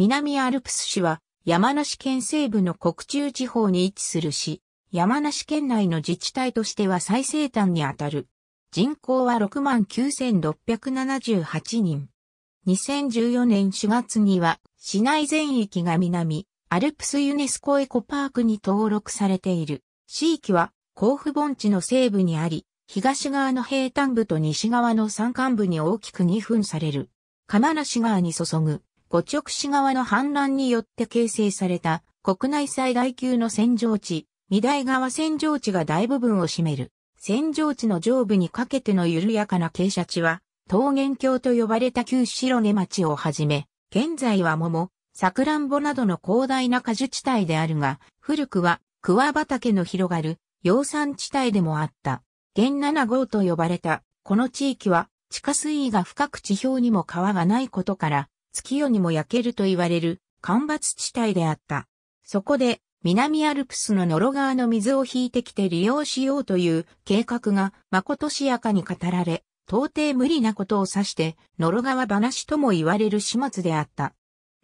南アルプス市は山梨県西部の国中地方に位置する市、山梨県内の自治体としては最西端にあたる。人口は69,678人。2014年4月には市内全域が南、アルプスユネスコエコパークに登録されている。地域は甲府盆地の西部にあり、東側の平坦部と西側の山間部に大きく2分される。釜梨川に注ぐ五直市川の氾濫によって形成された国内最大級の扇状地、三大川扇状地が大部分を占める。扇状地の上部にかけての緩やかな傾斜地は、桃源郷と呼ばれた旧白根町をはじめ、現在は桃、桜んぼなどの広大な果樹地帯であるが、古くは桑畑の広がる養蚕地帯でもあった。現七号と呼ばれた、この地域は地下水位が深く地表にも川がないことから、月夜にも焼けると言われる干ばつ地帯であった。そこで南アルプスのノロ川の水を引いてきて利用しようという計画が誠しやかに語られ、到底無理なことを指して、ノロ川話とも言われる始末であった。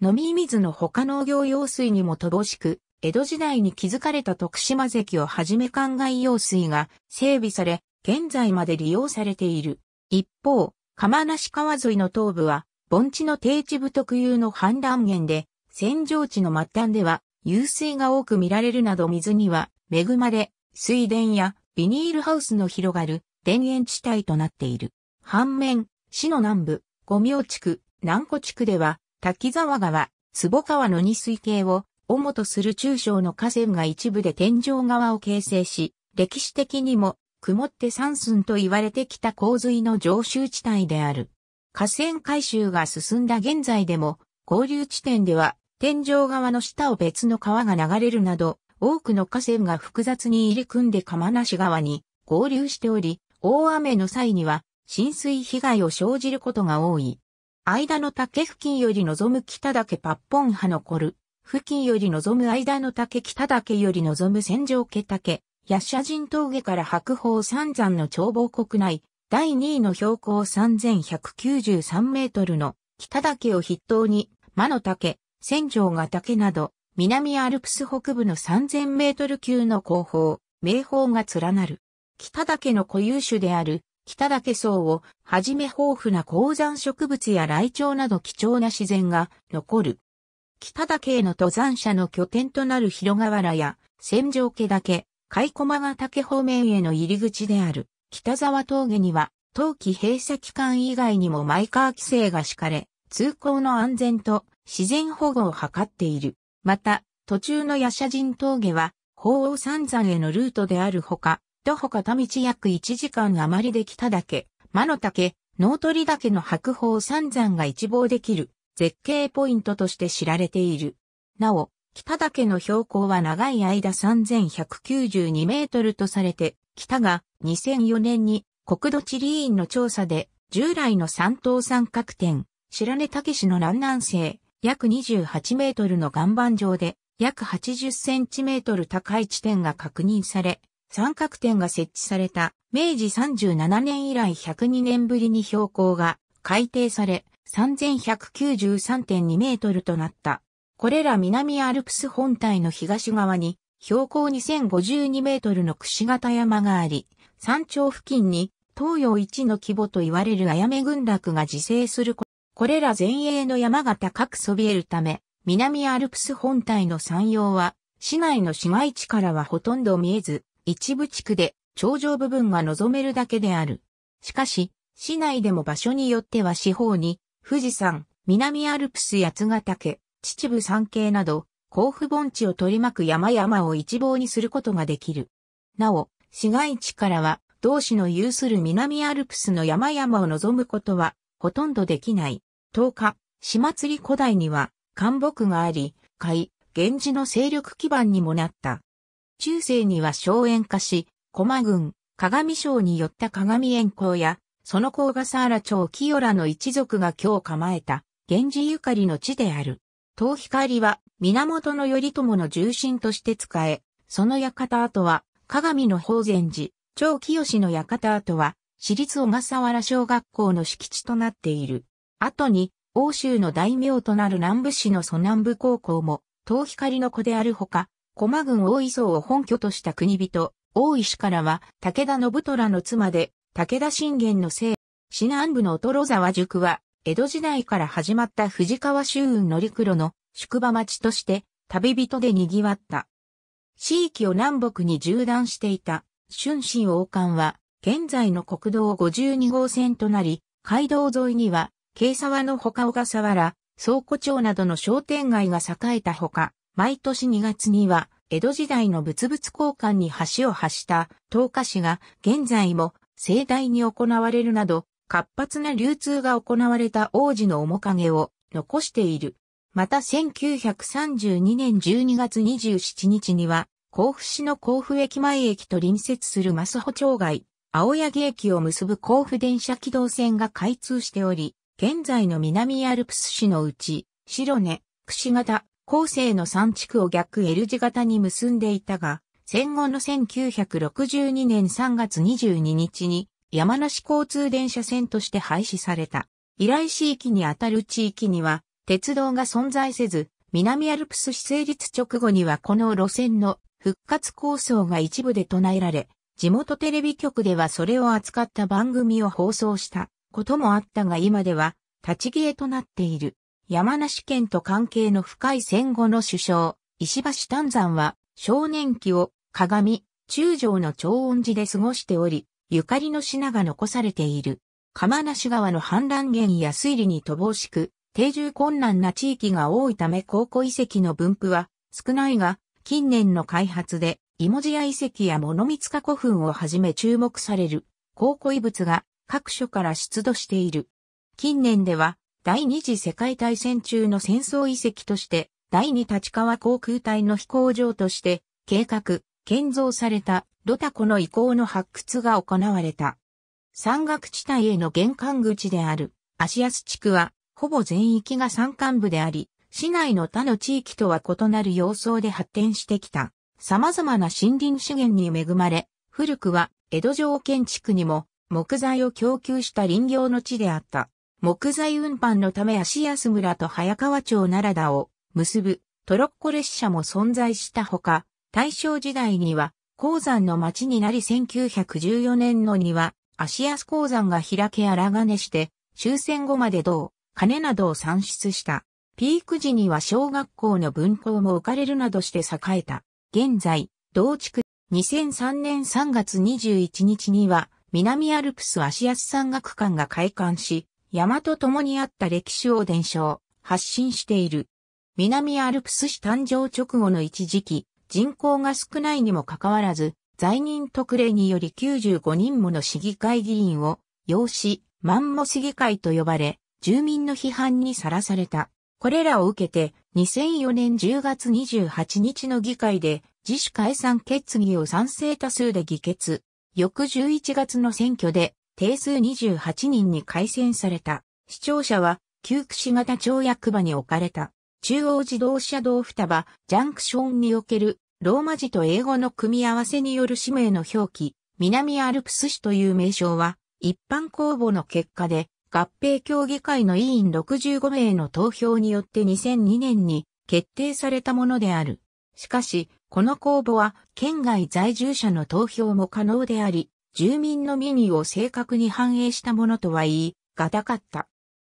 飲み水の他農業用水にも乏しく、江戸時代に築かれた徳島関をはじめ灌漑用水が整備され、現在まで利用されている。一方、釜無川沿いの東部は盆地の低地部特有の氾濫源で、扇状地の末端では、湧水が多く見られるなど水には恵まれ、水田やビニールハウスの広がる田園地帯となっている。反面、市の南部、五明地区、南湖地区では、滝沢川、坪川の二水系を、主とする中小の河川が一部で天井川を形成し、歴史的にも、曇って三寸と言われてきた洪水の常習地帯である。河川改修が進んだ現在でも、合流地点では天井側の下を別の川が流れるなど、多くの河川が複雑に入り組んで釜梨川に合流しており、大雨の際には浸水被害を生じることが多い。間の竹付近より望む北岳パッポン派のる、付近より望む間の竹北岳より望む戦場家竹、八社人峠から白鳳三山の眺望国内、第2位の標高3193メートルの北岳を筆頭に、魔の岳、千条ヶ岳など、南アルプス北部の3000メートル級の後方、名峰が連なる。北岳の固有種である、北岳層をはじめ豊富な高山植物や雷鳥など貴重な自然が残る。北岳への登山者の拠点となる広河原や、千条家岳、海駒ヶ岳方面への入り口である。北沢峠には、冬季閉鎖期間以外にもマイカー規制が敷かれ、通行の安全と自然保護を図っている。また、途中の夜叉人峠は、鳳凰三山へのルートであるほか、徒歩片道約1時間余りで北岳、魔の岳、能。鳥岳の白鳳三山が一望できる絶景ポイントとして知られている。なお、北岳の標高は長い間3192メートルとされて、北が2004年に国土地理院の調査で従来の三島三角点、白根岳市の南南西約28メートルの岩盤上で約80センチメートル高い地点が確認され、三角点が設置された明治37年以来102年ぶりに標高が改定され、3193.2メートルとなった。これら南アルプス本体の東側に標高2052メートルの櫛形山があり、山頂付近に東洋一の規模と言われるあやめ群落が自生するこれら前衛の山が高くそびえるため、南アルプス本体の山陽は、市内の市街地からはほとんど見えず、一部地区で頂上部分が望めるだけである。しかし、市内でも場所によっては四方に、富士山、南アルプス八ヶ岳、秩父山系など、甲府盆地を取り巻く山々を一望にすることができる。なお、市街地からは、同市の有する南アルプスの山々を望むことは、ほとんどできない。10日、島釣り古代には、干木があり、海、源氏の勢力基盤にもなった。中世には荘園化し、駒郡、鏡省によった鏡園校や、その甲笠原町清良の一族が今日構えた、源氏ゆかりの地である。東光は源頼朝の重臣として使え、その館跡は、鏡の宝禅寺、長清の館跡は、私立小笠原小学校の敷地となっている。後に、欧州の大名となる南部市の蘇南部高校も、東光の子であるほか、駒郡大磯を本拠とした国人、大石からは、武田信虎の妻で、武田信玄の姓、市南部の衰沢塾は、江戸時代から始まった藤川周雲乗黒の宿場町として旅人で賑わった。地域を南北に縦断していた春新王冠は現在の国道52号線となり、街道沿いには、軽沢のほか小笠原、倉庫町などの商店街が栄えたほか、毎年2月には、江戸時代の物々交換に橋を発した、東華市が現在も盛大に行われるなど、活発な流通が行われた王子の面影を残している。また1932年12月27日には、甲府市の甲府駅前駅と隣接するマスホ町外、青柳駅を結ぶ甲府電車軌道線が開通しており、現在の南アルプス市のうち、白根、串型、後世の3地区を逆 L 字型に結んでいたが、戦後の1962年3月22日に山梨交通電車線として廃止された。依頼市域にあたる地域には、鉄道が存在せず、南アルプス市成立直後にはこの路線の復活構想が一部で唱えられ、地元テレビ局ではそれを扱った番組を放送したこともあったが今では立ち消えとなっている。山梨県と関係の深い戦後の首相、石橋丹山は少年期を鏡、中将の超音寺で過ごしており、ゆかりの品が残されている。釜無川の氾濫源や水利に乏しく、定住困難な地域が多いため高古遺跡の分布は少ないが、近年の開発で、イモジア遺跡や物見塚古墳をはじめ注目される考古遺物が各所から出土している。近年では、第二次世界大戦中の戦争遺跡として、第二立川航空隊の飛行場として、計画、建造されたロタコの遺構の発掘が行われた。山岳地帯への玄関口である、ア安地区は、ほぼ全域が山間部であり、市内の他の地域とは異なる様相で発展してきた。様々な森林資源に恵まれ、古くは江戸城建築にも木材を供給した林業の地であった。木材運搬のため足安村と早川町奈良田を結ぶトロッコ列車も存在したほか、大正時代には鉱山の町になり1914年のには、足安鉱山が開け荒金して、終戦後まで銅、金などを産出した。ピーク時には小学校の分校も置かれるなどして栄えた。現在、同地区2003年3月21日には、南アルプス足安山岳館が開館し、山と共にあった歴史を伝承、発信している。南アルプス市誕生直後の一時期、人口が少ないにもかかわらず、在任特例により95人もの市議会議員を養子、マンモ市議会と呼ばれ、住民の批判にさらされた。これらを受けて、2004年10月28日の議会で、自主解散決議を賛成多数で議決。翌11月の選挙で、定数28人に改選された。視聴者は、旧串型町役場に置かれた。中央自動車道双葉、ジャンクションにおけるローマ字と英語の組み合わせによる氏名の表記、南アルプス市という名称は、一般公募の結果で、合併協議会の委員65名の投票によって2002年に決定されたものである。しかし、この公募は県外在住者の投票も可能であり、住民の民意を正確に反映したものとは言い、がたかった。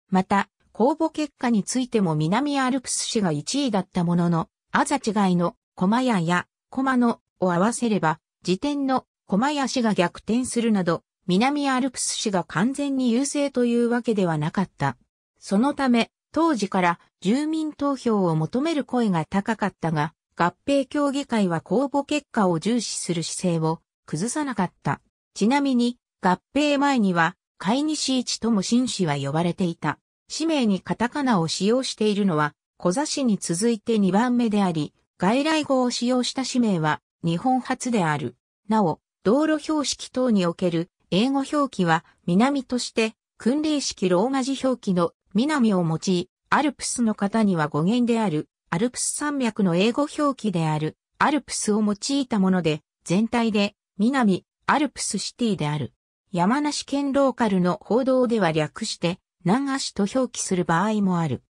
また、公募結果についても南アルプス市が1位だったものの、あざ違いの駒屋や駒野を合わせれば、時点の駒屋氏が逆転するなど、南アルプス氏が完全に優勢というわけではなかった。そのため、当時から住民投票を求める声が高かったが、合併協議会は公募結果を重視する姿勢を崩さなかった。ちなみに、合併前には、海西一とも新氏は呼ばれていた。氏名にカタカナを使用しているのは、小座氏に続いて2番目であり、外来語を使用した氏名は日本初である。なお、道路標識等における英語表記は南として訓令式ローマ字表記の南を用い、アルプスの方には語源である、アルプス山脈の英語表記である、アルプスを用いたもので、全体で、南、アルプスシティである。山梨県ローカルの報道では略して、南足と表記する場合もある。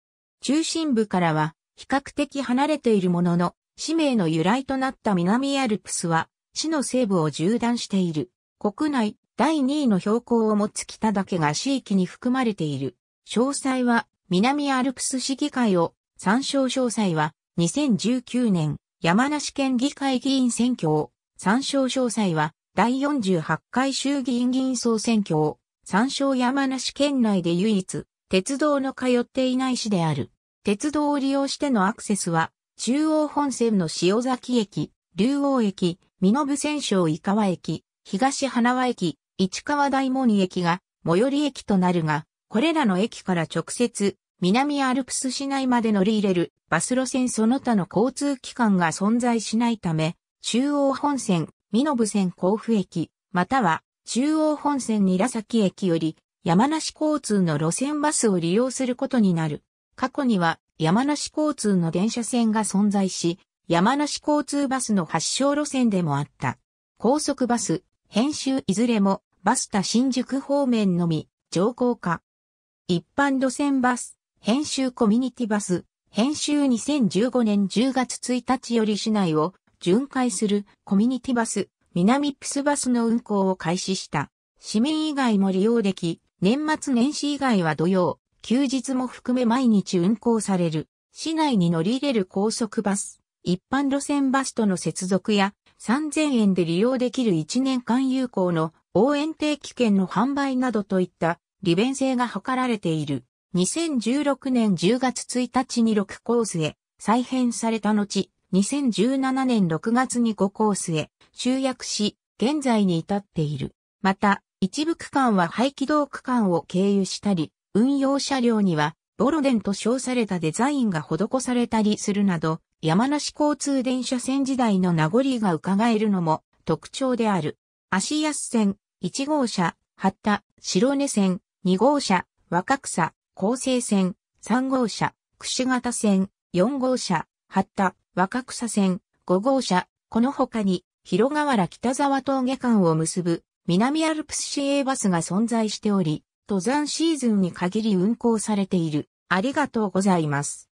中心部からは、比較的離れているものの、氏名の由来となった南アルプスは、市の西部を縦断している。国内第2位の標高を持つ北岳が市域に含まれている。詳細は、南アルプス市議会を、参照詳細は、2019年、山梨県議会議員選挙を、参照詳細は、第48回衆議院議員総選挙を、参照山梨県内で唯一、鉄道の通っていない市である。鉄道を利用してのアクセスは、中央本線の塩崎駅、竜王駅、身延線省井川駅、東花輪駅、市川大門駅が最寄り駅となるが、これらの駅から直接南アルプス市内まで乗り入れるバス路線その他の交通機関が存在しないため、中央本線、身延線甲府駅、または中央本線韮崎駅より山梨交通の路線バスを利用することになる。過去には山梨交通の電車線が存在し、山梨交通バスの発祥路線でもあった。高速バス、編集いずれも、バスタ新宿方面のみ、乗降化。一般路線バス、編集コミュニティバス、編集2015年10月1日より市内を巡回するコミュニティバス、南プスバスの運行を開始した。市民以外も利用でき、年末年始以外は土曜、休日も含め毎日運行される、市内に乗り入れる高速バス、一般路線バスとの接続や、3000円で利用できる1年間有効の応援定期券の販売などといった利便性が図られている。2016年10月1日に6コースへ再編された後、2017年6月に5コースへ集約し、現在に至っている。また、一部区間は廃棄道区間を経由したり、運用車両には、ボロデンと称されたデザインが施されたりするなど、山梨交通電車線時代の名残が伺えるのも特徴である。足安線、1号車、八田、白根線、2号車、若草、厚生線、3号車、串形線、4号車、八田、若草線、5号車、この他に、広河原北沢峠間を結ぶ南アルプス市営バスが存在しており、登山シーズンに限り運行されている。ありがとうございます。